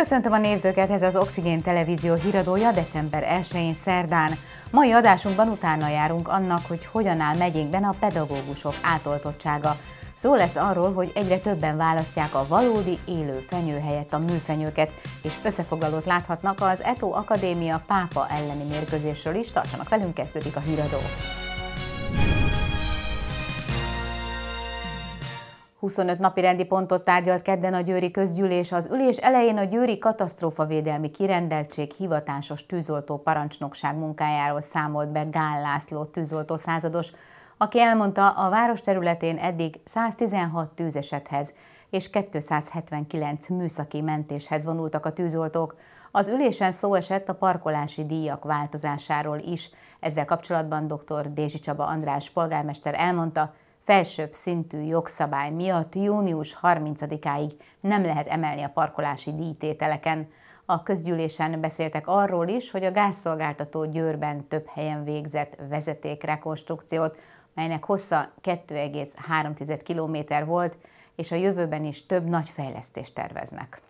Köszöntöm a nézőket, ez az Oxigén Televízió híradója december 1-én szerdán. Mai adásunkban utána járunk annak, hogy hogyan áll megyékben a pedagógusok átoltottsága. Szó lesz arról, hogy egyre többen választják a valódi élő fenyő helyett a műfenyőket, és összefoglalót láthatnak az ETO Akadémia pápa elleni mérkőzésről is. Tartsanak velünk, kezdődik a híradó. 25 napi rendi pontot tárgyalt kedden a Győri közgyűlés. Az ülés elején a Győri Katasztrófavédelmi Kirendeltség hivatásos tűzoltó parancsnokság munkájáról számolt be Gál László tűzoltó százados, aki elmondta, a város területén eddig 116 tűzesethez és 279 műszaki mentéshez vonultak a tűzoltók. Az ülésen szó esett a parkolási díjak változásáról is. Ezzel kapcsolatban dr. Dézsi Csaba András polgármester elmondta, felsőbb szintű jogszabály miatt június 30-áig nem lehet emelni a parkolási díjtételeken. A közgyűlésen beszéltek arról is, hogy a gázszolgáltató Győrben több helyen végzett vezetékrekonstrukciót, melynek hossza 2,3 km volt, és a jövőben is több nagy fejlesztést terveznek.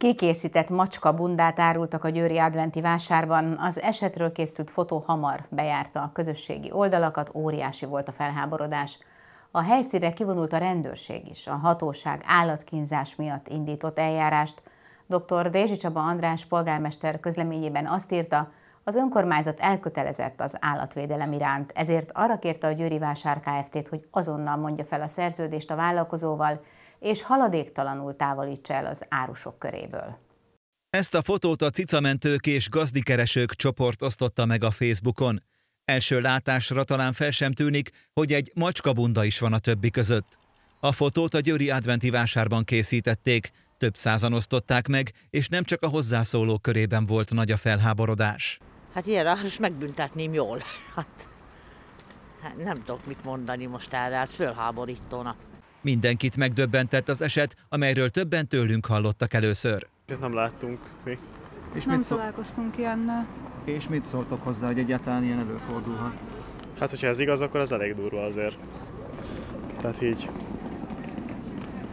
Kikészített macska bundát árultak a Győri Adventi vásárban. Az esetről készült fotó hamar bejárta a közösségi oldalakat, óriási volt a felháborodás. A helyszínre kivonult a rendőrség is. A hatóság állatkínzás miatt indított eljárást. Dr. Dézsi Csaba András polgármester közleményében azt írta, az önkormányzat elkötelezett az állatvédelem iránt, ezért arra kérte a Győri Vásár Kft-t, hogy azonnal mondja fel a szerződést a vállalkozóval, és haladéktalanul távolítsa el az árusok köréből. Ezt a fotót a cicamentők és gazdikeresők csoport osztotta meg a Facebookon. Első látásra talán fel sem tűnik, hogy egy macskabunda is van a többi között. A fotót a Győri Adventi Vásárban készítették, több százan osztották meg, és nem csak a hozzászóló körében volt nagy a felháborodás. Hát ilyen árus megbüntetném jól. Hát, hát nem tudok mit mondani most erre, ez fölháborítónak Mindenkit megdöbbentett az eset, amelyről többen tőlünk hallottak először. Nem láttunk mi. És nem mit szó... találkoztunk ilyennel. És mit szóltok hozzá, hogy egyáltalán ilyen előfordulhat? Hát, hogyha ez igaz, akkor ez elég durva azért. Tehát így.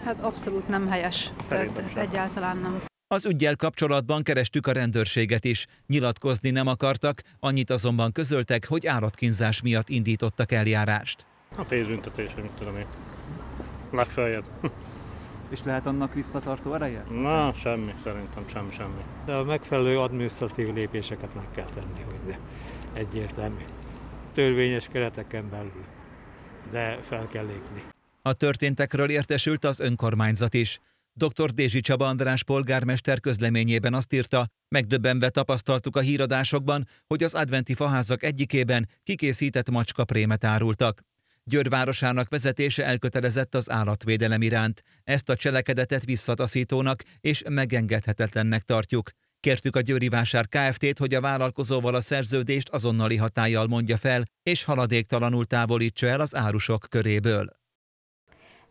Hát abszolút nem helyes. Tehát egyáltalán nem. Az ügyjel kapcsolatban kerestük a rendőrséget is. Nyilatkozni nem akartak, annyit azonban közöltek, hogy állatkínzás miatt indítottak eljárást. A pénzbüntetés, hogy mit tudom én legfeljebb. És lehet annak visszatartó ereje? Na, semmi, szerintem semmi, semmi. De a megfelelő adminisztratív lépéseket meg kell tenni, hogy ne. egyértelmű. Törvényes kereteken belül, de fel kell lépni. A történtekről értesült az önkormányzat is. Dr. Dézsi Csaba András polgármester közleményében azt írta, megdöbbenve tapasztaltuk a híradásokban, hogy az adventi faházak egyikében kikészített macskaprémet árultak. Győr városának vezetése elkötelezett az állatvédelem iránt. Ezt a cselekedetet visszataszítónak és megengedhetetlennek tartjuk. Kértük a Győri Vásár Kft-t, hogy a vállalkozóval a szerződést azonnali hatállyal mondja fel, és haladéktalanul távolítsa el az árusok köréből.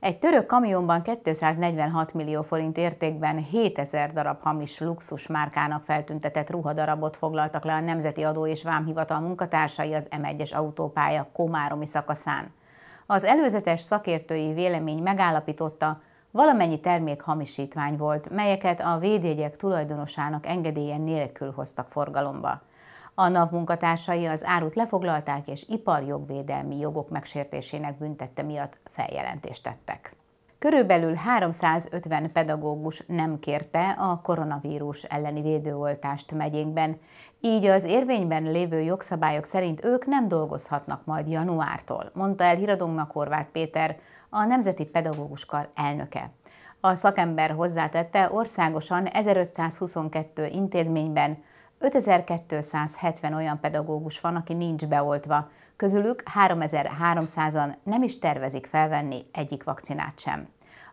Egy török kamionban 246 millió forint értékben 7000 darab hamis luxus márkának feltüntetett ruhadarabot foglaltak le a Nemzeti Adó és Vámhivatal munkatársai az M1-es autópálya Komáromi szakaszán. Az előzetes szakértői vélemény megállapította, valamennyi termék hamisítvány volt, melyeket a védjegyek tulajdonosának engedélye nélkül hoztak forgalomba. A NAV munkatársai az árut lefoglalták és iparjogvédelmi jogok megsértésének büntette miatt feljelentést tettek. Körülbelül 350 pedagógus nem kérte a koronavírus elleni védőoltást megyénkben, így az érvényben lévő jogszabályok szerint ők nem dolgozhatnak majd januártól, mondta el híradónknak Horváth Péter, a Nemzeti Pedagóguskar elnöke. A szakember hozzátette, országosan 1522 intézményben 5270 olyan pedagógus van, aki nincs beoltva, közülük 3300-an nem is tervezik felvenni egyik vakcinát sem.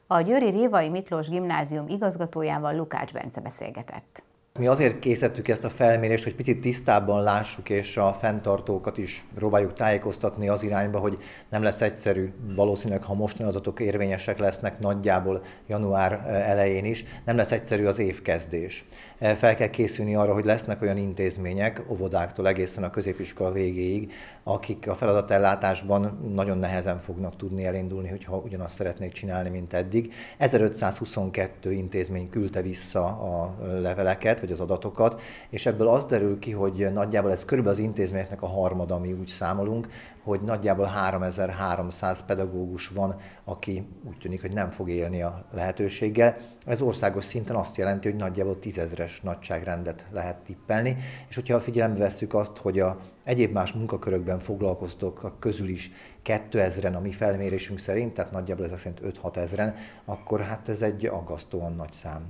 A Győri Révai Miklós Gimnázium igazgatójával Lukács Bence beszélgetett. Mi azért készítettük ezt a felmérést, hogy picit tisztábban lássuk, és a fenntartókat is próbáljuk tájékoztatni az irányba, hogy nem lesz egyszerű, valószínűleg, ha mostani adatok érvényesek lesznek nagyjából január eh, elején is, nem lesz egyszerű az évkezdés. Eh, fel kell készülni arra, hogy lesznek olyan intézmények, óvodáktól egészen a középiskola végéig, akik a feladatellátásban nagyon nehezen fognak tudni elindulni, hogyha ugyanazt szeretnék csinálni, mint eddig. 1522 intézmény küldte vissza a leveleket, vagy az adatokat, és ebből az derül ki, hogy nagyjából ez körülbelül az intézményeknek a harmad, ami úgy számolunk, hogy nagyjából 3300 pedagógus van, aki úgy tűnik, hogy nem fog élni a lehetőséggel. Ez országos szinten azt jelenti, hogy nagyjából tízezres nagyságrendet lehet tippelni, és hogyha figyelembe vesszük azt, hogy a egyéb más munkakörökben foglalkoztok a közül is 2000-en a mi felmérésünk szerint, tehát nagyjából ezek szerint 5-6 ezeren, akkor hát ez egy aggasztóan nagy szám.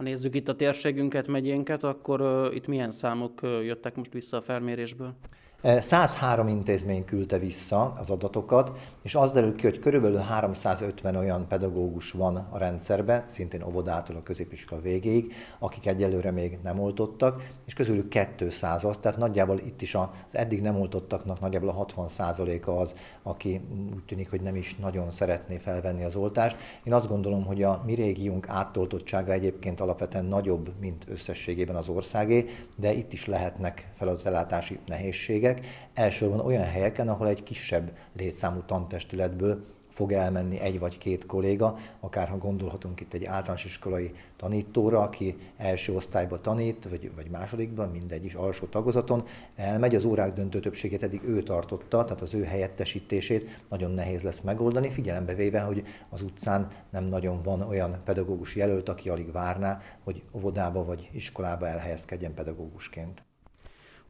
Ha nézzük itt a térségünket, megyénket, akkor itt milyen számok jöttek most vissza a felmérésből? 103 eh, intézmény küldte vissza az adatokat, és az derül ki, hogy körülbelül 350 olyan pedagógus van a rendszerbe, szintén óvodától a középiskola végéig, akik egyelőre még nem oltottak, és közülük 200 az, tehát nagyjából itt is az eddig nem oltottaknak nagyjából a 60%-a az, aki úgy tűnik, hogy nem is nagyon szeretné felvenni az oltást. Én azt gondolom, hogy a mi régiónk átoltottsága egyébként alapvetően nagyobb, mint összességében az országé, de itt is lehetnek feladatellátási nehézségek cégek, elsősorban olyan helyeken, ahol egy kisebb létszámú tantestületből fog elmenni egy vagy két kolléga, akárha gondolhatunk itt egy általános iskolai tanítóra, aki első osztályba tanít, vagy, vagy másodikban, mindegy is alsó tagozaton, elmegy, az órák döntő többségét eddig ő tartotta, tehát az ő helyettesítését nagyon nehéz lesz megoldani, figyelembe véve, hogy az utcán nem nagyon van olyan pedagógus jelölt, aki alig várná, hogy óvodába vagy iskolába elhelyezkedjen pedagógusként.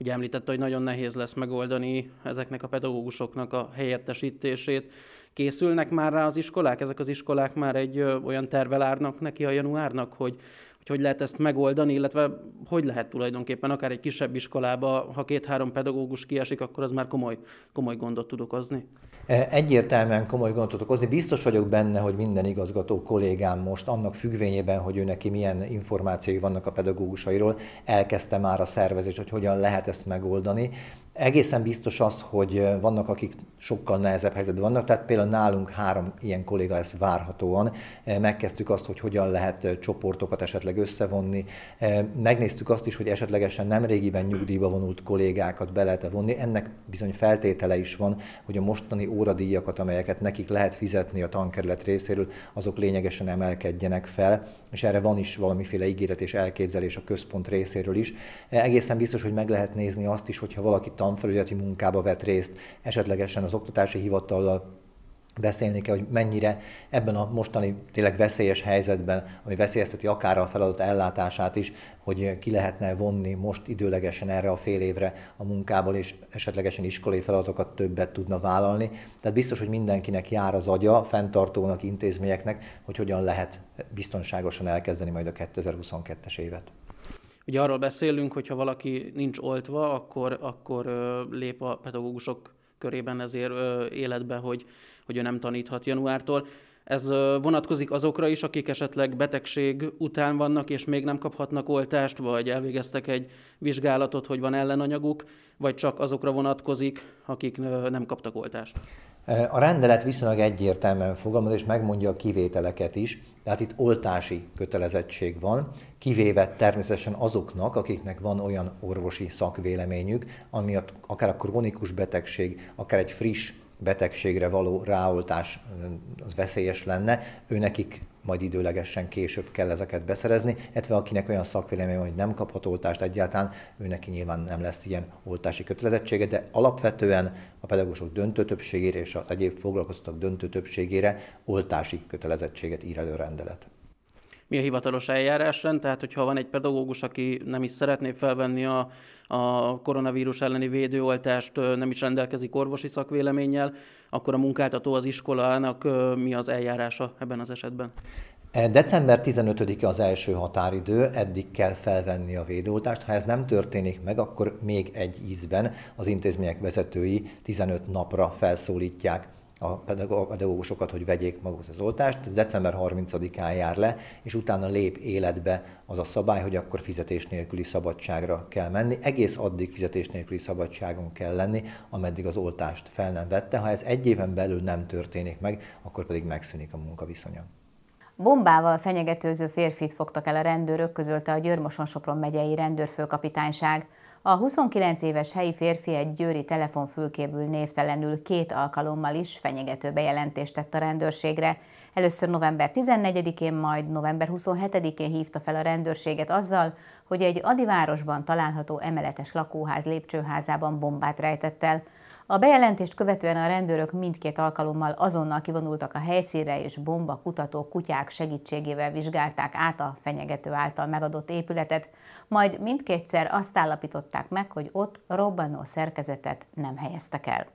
Ugye említette, hogy nagyon nehéz lesz megoldani ezeknek a pedagógusoknak a helyettesítését. Készülnek már rá az iskolák? Ezek az iskolák már egy olyan tervel árnak neki a januárnak, hogy hogy hogy lehet ezt megoldani, illetve hogy lehet tulajdonképpen akár egy kisebb iskolába, ha két-három pedagógus kiesik, akkor az már komoly, komoly gondot tud okozni. E, egyértelműen komoly gondot okozni. Biztos vagyok benne, hogy minden igazgató kollégám most annak függvényében, hogy ő neki milyen információi vannak a pedagógusairól, elkezdte már a szervezés, hogy hogyan lehet ezt megoldani. Egészen biztos az, hogy vannak, akik sokkal nehezebb helyzetben vannak, tehát például nálunk három ilyen kolléga ez várhatóan. Megkezdtük azt, hogy hogyan lehet csoportokat esetleg összevonni. Megnéztük azt is, hogy esetlegesen nem régiben nyugdíjba vonult kollégákat be lehet vonni. Ennek bizony feltétele is van, hogy a mostani óradíjakat, amelyeket nekik lehet fizetni a tankerület részéről, azok lényegesen emelkedjenek fel és erre van is valamiféle ígéret és elképzelés a központ részéről is. E, egészen biztos, hogy meg lehet nézni azt is, hogyha valaki tanfelügyeti munkába vett részt, esetlegesen az oktatási hivatallal beszélni kell, hogy mennyire ebben a mostani tényleg veszélyes helyzetben, ami veszélyezteti akár a feladat ellátását is, hogy ki lehetne vonni most időlegesen erre a fél évre a munkából, és esetlegesen iskolai feladatokat többet tudna vállalni. Tehát biztos, hogy mindenkinek jár az agya, fenntartónak, intézményeknek, hogy hogyan lehet biztonságosan elkezdeni majd a 2022-es évet. Ugye arról beszélünk, hogy ha valaki nincs oltva, akkor, akkor lép a pedagógusok körében ezért életbe, hogy hogy ő nem taníthat januártól. Ez vonatkozik azokra is, akik esetleg betegség után vannak, és még nem kaphatnak oltást, vagy elvégeztek egy vizsgálatot, hogy van ellenanyaguk, vagy csak azokra vonatkozik, akik nem kaptak oltást. A rendelet viszonylag egyértelműen fogalmaz, és megmondja a kivételeket is, tehát itt oltási kötelezettség van, kivéve természetesen azoknak, akiknek van olyan orvosi szakvéleményük, ami akár a krónikus betegség, akár egy friss betegségre való ráoltás az veszélyes lenne, ő nekik majd időlegesen később kell ezeket beszerezni, illetve akinek olyan szakvélemény van, hogy nem kaphat oltást egyáltalán, ő neki nyilván nem lesz ilyen oltási kötelezettsége, de alapvetően a pedagógusok döntő többségére és az egyéb foglalkoztatók döntő többségére oltási kötelezettséget ír elő rendelet mi a hivatalos eljárásrend, tehát hogyha van egy pedagógus, aki nem is szeretné felvenni a, a koronavírus elleni védőoltást, nem is rendelkezik orvosi szakvéleménnyel, akkor a munkáltató az iskolának mi az eljárása ebben az esetben? E, december 15-e az első határidő, eddig kell felvenni a védőoltást. Ha ez nem történik meg, akkor még egy ízben az intézmények vezetői 15 napra felszólítják a pedagógusokat, hogy vegyék magukhoz az oltást. Ez december 30-án jár le, és utána lép életbe az a szabály, hogy akkor fizetés nélküli szabadságra kell menni. Egész addig fizetés nélküli szabadságon kell lenni, ameddig az oltást fel nem vette. Ha ez egy éven belül nem történik meg, akkor pedig megszűnik a munkaviszonya. Bombával fenyegetőző férfit fogtak el a rendőrök, közölte a Győrmoson-Sopron megyei rendőrfőkapitányság. A 29 éves helyi férfi egy győri telefonfülkéből névtelenül két alkalommal is fenyegető bejelentést tett a rendőrségre. Először november 14-én, majd november 27-én hívta fel a rendőrséget azzal, hogy egy adivárosban található emeletes lakóház lépcsőházában bombát rejtett el. A bejelentést követően a rendőrök mindkét alkalommal azonnal kivonultak a helyszínre, és bomba kutató kutyák segítségével vizsgálták át a fenyegető által megadott épületet, majd mindkétszer azt állapították meg, hogy ott robbanó szerkezetet nem helyeztek el.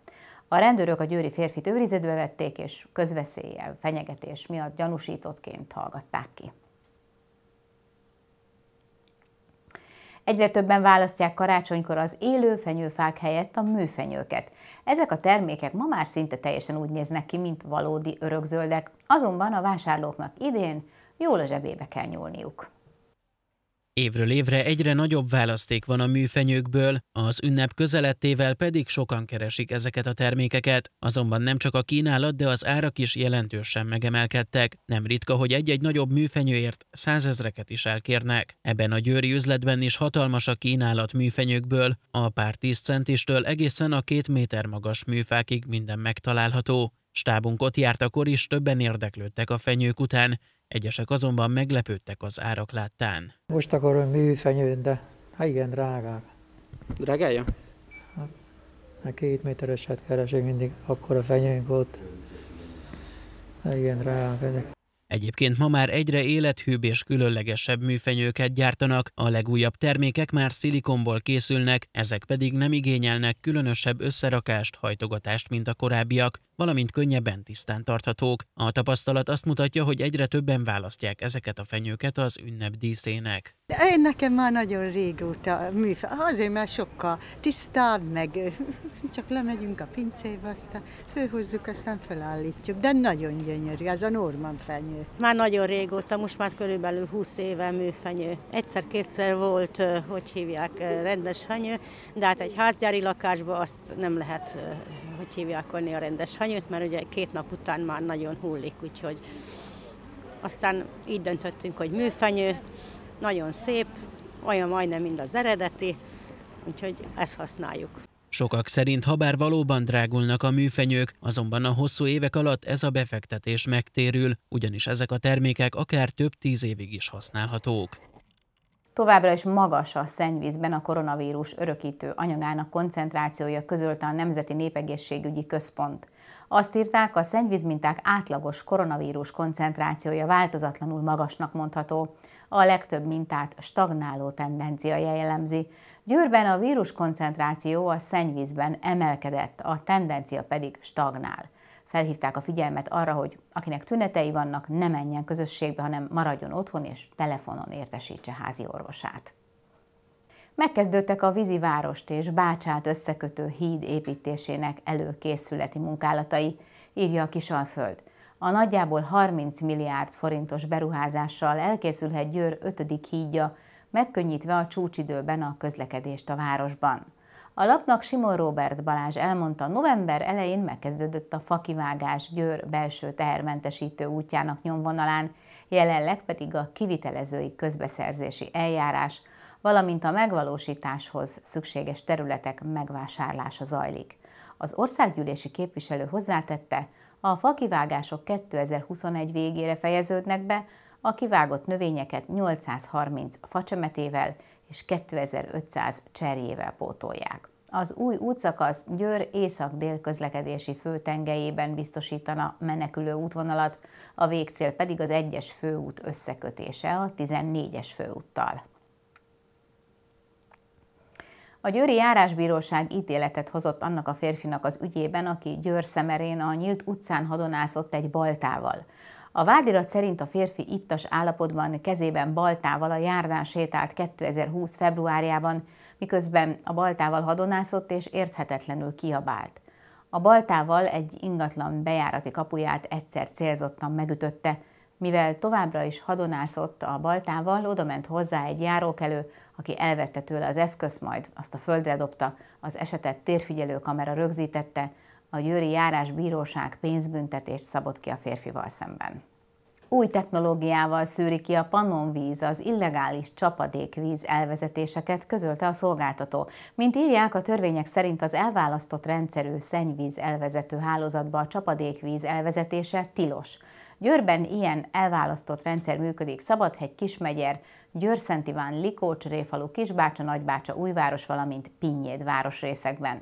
A rendőrök a győri férfit őrizetbe vették, és közveszéllyel, fenyegetés miatt gyanúsítottként hallgatták ki. Egyre többen választják karácsonykor az élő fenyőfák helyett a műfenyőket. Ezek a termékek ma már szinte teljesen úgy néznek ki, mint valódi örökzöldek, azonban a vásárlóknak idén jól a zsebébe kell nyúlniuk. Évről évre egyre nagyobb választék van a műfenyőkből, az ünnep közelettével pedig sokan keresik ezeket a termékeket. Azonban nem csak a kínálat, de az árak is jelentősen megemelkedtek. Nem ritka, hogy egy-egy nagyobb műfenyőért százezreket is elkérnek. Ebben a győri üzletben is hatalmas a kínálat műfenyőkből, a pár tíz centistől egészen a két méter magas műfákig minden megtalálható. Stábunk ott járt akkor is, többen érdeklődtek a fenyők után, Egyesek azonban meglepődtek az árak láttán. Most akarom műfenyőn, de ha igen, drágák. Drágája? A hát, két métereset hát keresek mindig, akkor a fenyőnk volt. ha igen, drágák Egyébként ma már egyre élethűbb és különlegesebb műfenyőket gyártanak, a legújabb termékek már szilikonból készülnek, ezek pedig nem igényelnek különösebb összerakást, hajtogatást, mint a korábbiak valamint könnyebben tisztán tarthatók. A tapasztalat azt mutatja, hogy egyre többen választják ezeket a fenyőket az ünnep díszének. Én nekem már nagyon régóta műfaj, azért mert sokkal tisztább, meg csak lemegyünk a pincébe, aztán főhozzuk, aztán felállítjuk, de nagyon gyönyörű, az a Norman fenyő. Már nagyon régóta, most már körülbelül 20 éve műfenyő. Egyszer-kétszer volt, eh, hogy hívják, eh, rendes fenyő, de hát egy házgyári lakásban azt nem lehet eh, hogy hívják onni a rendes fenyőt, mert ugye két nap után már nagyon hullik, úgyhogy aztán így döntöttünk, hogy műfenyő, nagyon szép, olyan majdnem, mind az eredeti, úgyhogy ezt használjuk. Sokak szerint, habár valóban drágulnak a műfenyők, azonban a hosszú évek alatt ez a befektetés megtérül, ugyanis ezek a termékek akár több tíz évig is használhatók. Továbbra is magas a szennyvízben a koronavírus örökítő anyagának koncentrációja közölte a Nemzeti Népegészségügyi Központ. Azt írták, a szennyvízminták átlagos koronavírus koncentrációja változatlanul magasnak mondható. A legtöbb mintát stagnáló tendencia jellemzi. Győrben a vírus koncentráció a szennyvízben emelkedett, a tendencia pedig stagnál felhívták a figyelmet arra, hogy akinek tünetei vannak, ne menjen közösségbe, hanem maradjon otthon és telefonon értesítse házi orvosát. Megkezdődtek a Vízivárost és Bácsát összekötő híd építésének előkészületi munkálatai, írja a Kisalföld. A nagyjából 30 milliárd forintos beruházással elkészülhet Győr 5. hídja, megkönnyítve a csúcsidőben a közlekedést a városban. A lapnak Simon Robert Balázs elmondta, november elején megkezdődött a fakivágás Győr belső tehermentesítő útjának nyomvonalán, jelenleg pedig a kivitelezői közbeszerzési eljárás, valamint a megvalósításhoz szükséges területek megvásárlása zajlik. Az országgyűlési képviselő hozzátette, a fakivágások 2021 végére fejeződnek be, a kivágott növényeket 830 facsemetével és 2500 cserjével pótolják. Az új útszakasz Győr észak-dél közlekedési főtengelyében biztosítana menekülő útvonalat, a végcél pedig az egyes főút összekötése a 14-es főúttal. A Győri Járásbíróság ítéletet hozott annak a férfinak az ügyében, aki Győr szemerén a nyílt utcán hadonászott egy baltával. A vádirat szerint a férfi ittas állapotban kezében baltával a járdán sétált 2020. februárjában, miközben a baltával hadonászott és érthetetlenül kiabált. A baltával egy ingatlan bejárati kapuját egyszer célzottan megütötte, mivel továbbra is hadonászott a baltával, odament hozzá egy járókelő, aki elvette tőle az eszközt, majd azt a földre dobta, az esetet térfigyelő kamera rögzítette, a Győri Járás Bíróság pénzbüntetést szabott ki a férfival szemben. Új technológiával szűri ki a Panonvíz az illegális csapadékvíz elvezetéseket, közölte a szolgáltató. Mint írják, a törvények szerint az elválasztott rendszerű szennyvíz elvezető hálózatba a csapadékvíz elvezetése tilos. Győrben ilyen elválasztott rendszer működik Szabadhegy, Kismegyer, Győrszent Likócs, Réfalú, Kisbácsa, Nagybácsa, Újváros, valamint Pinnyéd városrészekben.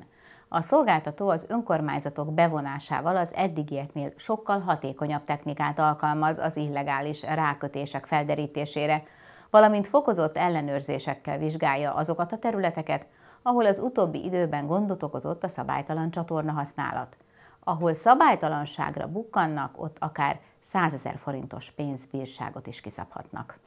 A szolgáltató az önkormányzatok bevonásával az eddigieknél sokkal hatékonyabb technikát alkalmaz az illegális rákötések felderítésére, valamint fokozott ellenőrzésekkel vizsgálja azokat a területeket, ahol az utóbbi időben gondot okozott a szabálytalan csatorna használat. Ahol szabálytalanságra bukkannak, ott akár 100 ezer forintos pénzbírságot is kiszabhatnak.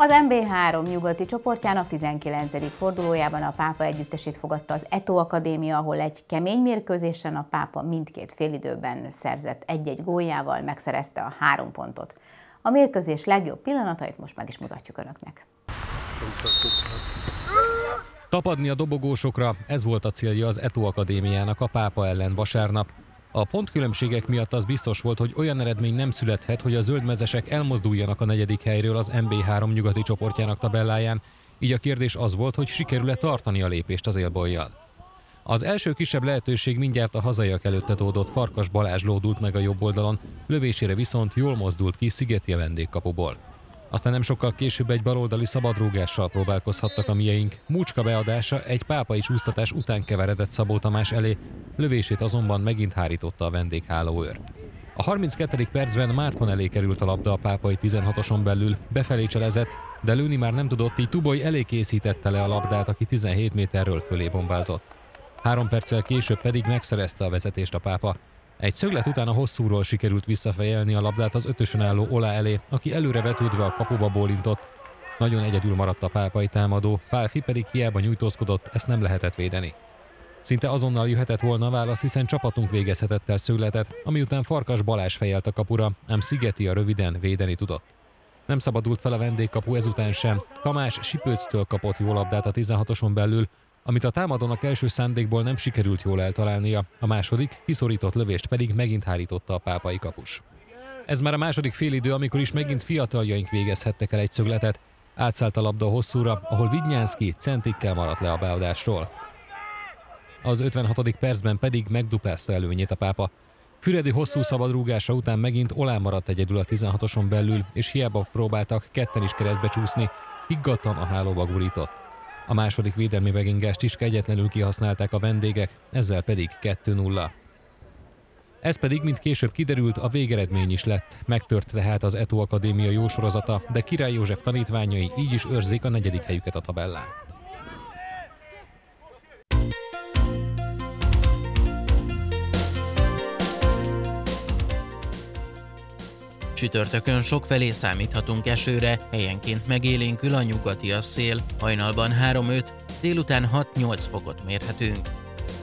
Az MB3 nyugati csoportjának 19. fordulójában a pápa együttesét fogadta az Eto Akadémia, ahol egy kemény mérkőzésen a pápa mindkét félidőben szerzett egy-egy góljával megszerezte a három pontot. A mérkőzés legjobb pillanatait most meg is mutatjuk Önöknek. Tapadni a dobogósokra, ez volt a célja az Eto Akadémiának a pápa ellen vasárnap. A pontkülönbségek miatt az biztos volt, hogy olyan eredmény nem születhet, hogy a zöldmezesek elmozduljanak a negyedik helyről az MB3 nyugati csoportjának tabelláján, így a kérdés az volt, hogy sikerül-e tartani a lépést az élbolyjal. Az első kisebb lehetőség mindjárt a hazaiak előtt tódott Farkas Balázs lódult meg a jobb oldalon, lövésére viszont jól mozdult ki Szigeti a vendégkapuból. Aztán nem sokkal később egy baloldali szabadrúgással próbálkozhattak a mieink. Múcska beadása egy pápai csúsztatás után keveredett Szabó Tamás elé, lövését azonban megint hárította a vendéghálóőr. A 32. percben Márton elé került a labda a pápai 16-oson belül, befelé cselezett, de lőni már nem tudott, így Tuboly elé készítette le a labdát, aki 17 méterről fölé bombázott. Három perccel később pedig megszerezte a vezetést a pápa. Egy szöglet után a hosszúról sikerült visszafejelni a labdát az ötösön álló Ola elé, aki előre vetődve a kapuba bólintott. Nagyon egyedül maradt a pápai támadó, Pálfi pedig hiába nyújtózkodott, ezt nem lehetett védeni. Szinte azonnal jöhetett volna a válasz, hiszen csapatunk végezhetett el szögletet, ami után Farkas Balázs fejelt a kapura, ám Szigeti a röviden védeni tudott. Nem szabadult fel a vendégkapu ezután sem. Tamás Sipőctől kapott jó labdát a 16-oson belül, amit a támadónak első szándékból nem sikerült jól eltalálnia, a második, kiszorított lövést pedig megint hárította a pápai kapus. Ez már a második félidő, amikor is megint fiataljaink végezhettek el egy szögletet. Átszállt a labda hosszúra, ahol Vidnyánszki centikkel maradt le a beadásról. Az 56. percben pedig megduplázta előnyét a pápa. Füredi hosszú szabadrúgása után megint Olá maradt egyedül a 16-oson belül, és hiába próbáltak ketten is keresztbe csúszni, higgadtan a hálóba gurított. A második védelmi megingást is kegyetlenül kihasználták a vendégek, ezzel pedig 2-0. Ez pedig, mint később kiderült, a végeredmény is lett. Megtört tehát az Eto Akadémia sorozata, de Király József tanítványai így is őrzik a negyedik helyüket a tabellán. Csütörtökön sokfelé számíthatunk esőre, helyenként megélénkül a nyugati a szél, hajnalban 3-5, délután 6-8 fokot mérhetünk.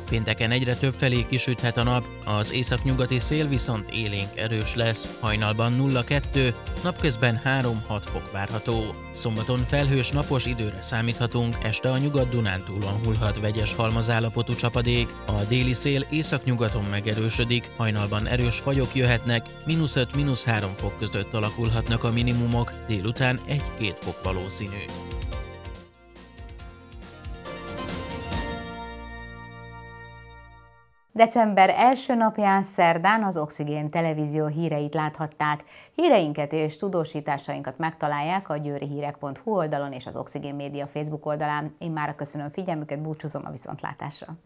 Pénteken egyre több felé kisüthet a nap, az északnyugati szél viszont élénk erős lesz, hajnalban 0-2, napközben 3-6 fok várható. Szombaton felhős napos időre számíthatunk, este a Nyugat-Dunántúlon hullhat vegyes halmazállapotú csapadék, a déli szél északnyugaton megerősödik, hajnalban erős fagyok jöhetnek, mínusz 5-3 fok között alakulhatnak a minimumok, délután 1-2 fok valószínű. December első napján szerdán az Oxigén televízió híreit láthatták. Híreinket és tudósításainkat megtalálják a győrihírek.hu oldalon és az Oxigén Média Facebook oldalán. Én már köszönöm figyelmüket, búcsúzom a viszontlátásra.